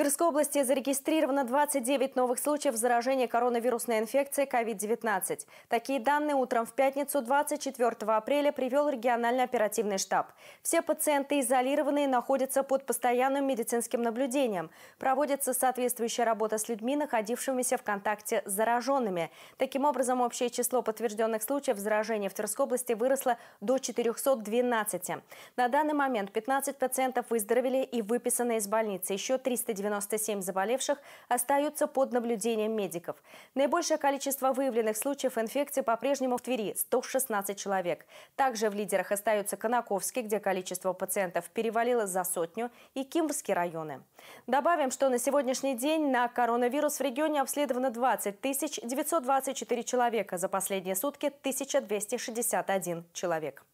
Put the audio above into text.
Тверской области зарегистрировано 29 новых случаев заражения коронавирусной инфекцией COVID-19. Такие данные утром в пятницу 24 апреля привел региональный оперативный штаб. Все пациенты изолированные находятся под постоянным медицинским наблюдением. Проводится соответствующая работа с людьми, находившимися в контакте с зараженными. Таким образом, общее число подтвержденных случаев заражения в Тверской области выросло до 412. На данный момент 15 пациентов выздоровели и выписаны из больницы. Еще 390 97 заболевших остаются под наблюдением медиков. Наибольшее количество выявленных случаев инфекции по-прежнему в Твери – 116 человек. Также в лидерах остаются Конаковский, где количество пациентов перевалило за сотню, и Кимбрские районы. Добавим, что на сегодняшний день на коронавирус в регионе обследовано 20 924 человека, за последние сутки – 1261 человек.